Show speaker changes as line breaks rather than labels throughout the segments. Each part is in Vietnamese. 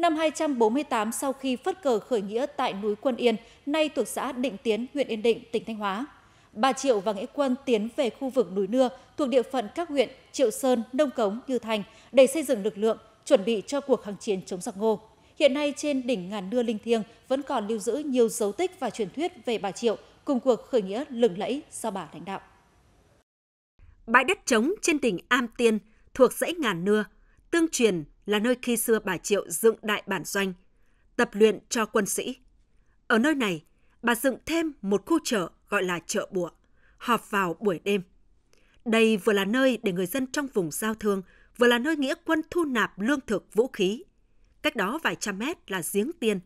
Năm 248 sau khi phất cờ khởi nghĩa tại núi Quân Yên, nay thuộc xã Định Tiến, huyện Yên Định, tỉnh Thanh Hóa. Bà Triệu và Nghĩa Quân tiến về khu vực núi Nưa thuộc địa phận các huyện Triệu Sơn, Nông Cống, Như Thành để xây dựng lực lượng, chuẩn bị cho cuộc kháng chiến chống giặc Ngô. Hiện nay trên đỉnh ngàn nưa linh thiêng vẫn còn lưu giữ nhiều dấu tích và truyền thuyết về bà Triệu cùng cuộc khởi nghĩa lừng lẫy do bà lãnh đạo.
Bãi đất trống trên đỉnh Am Tiên thuộc dãy ngàn nưa tương truyền là nơi khi xưa bà Triệu dựng đại bản doanh, tập luyện cho quân sĩ. Ở nơi này, bà dựng thêm một khu chợ gọi là chợ bụa, họp vào buổi đêm. Đây vừa là nơi để người dân trong vùng giao thương, vừa là nơi nghĩa quân thu nạp lương thực vũ khí. Cách đó vài trăm mét là giếng tiên.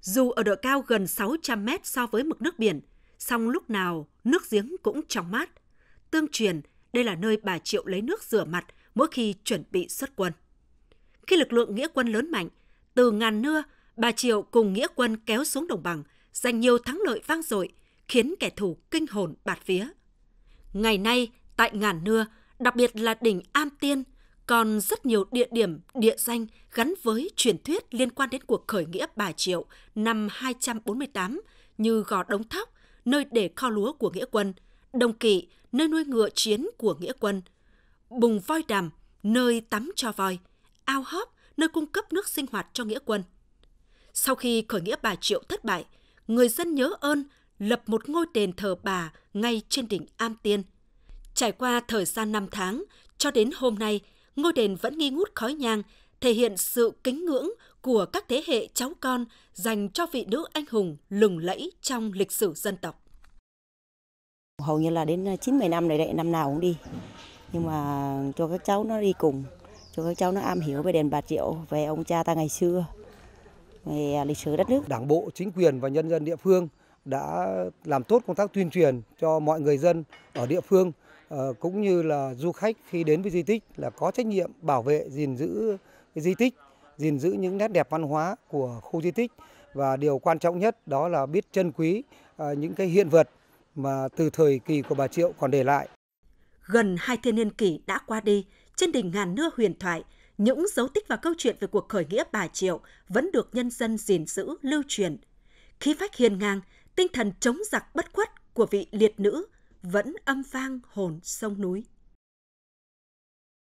Dù ở độ cao gần 600 mét so với mực nước biển, song lúc nào nước giếng cũng trong mát. Tương truyền, đây là nơi bà Triệu lấy nước rửa mặt mỗi khi chuẩn bị xuất quân. Khi lực lượng nghĩa quân lớn mạnh, từ ngàn nưa, Bà Triệu cùng nghĩa quân kéo xuống đồng bằng, giành nhiều thắng lợi vang dội, khiến kẻ thù kinh hồn bạt phía. Ngày nay, tại ngàn nưa, đặc biệt là đỉnh Am Tiên, còn rất nhiều địa điểm, địa danh gắn với truyền thuyết liên quan đến cuộc khởi nghĩa Bà Triệu năm 248 như Gò Đống Thóc, nơi để kho lúa của nghĩa quân, Đồng Kỵ, nơi nuôi ngựa chiến của nghĩa quân, Bùng Voi Đàm, nơi tắm cho voi – ao hớp, nơi cung cấp nước sinh hoạt cho nghĩa quân. Sau khi khởi nghĩa bà Triệu thất bại, người dân nhớ ơn lập một ngôi đền thờ bà ngay trên đỉnh Am Tiên. Trải qua thời gian 5 tháng, cho đến hôm nay, ngôi đền vẫn nghi ngút khói nhang, thể hiện sự kính ngưỡng của các thế hệ cháu con dành cho vị nữ anh hùng lừng lẫy trong lịch sử
dân tộc. Hầu như là đến 90 năm này đấy, năm nào cũng đi. Nhưng mà cho các cháu nó đi cùng, cho các cháu nó am hiểu về đền Bà Triệu, về ông cha ta ngày
xưa, về à, lịch sử đất nước. Đảng bộ, chính quyền và nhân dân địa phương đã làm tốt công tác tuyên truyền cho mọi người dân ở địa phương ờ, cũng như là du khách khi đến với di tích là có trách nhiệm bảo vệ gìn giữ cái di tích, gìn giữ những nét đẹp văn hóa của khu di tích và điều quan trọng nhất đó là biết trân quý ờ, những cái hiện vật mà từ thời kỳ của bà Triệu còn để lại. Gần hai thiên
niên kỷ đã qua đi, trên đỉnh ngàn nưa huyền thoại, những dấu tích và câu chuyện về cuộc khởi nghĩa bà Triệu vẫn được nhân dân gìn giữ, lưu truyền. Khí phách hiền ngang, tinh thần chống giặc bất khuất của vị liệt nữ vẫn âm vang hồn sông núi.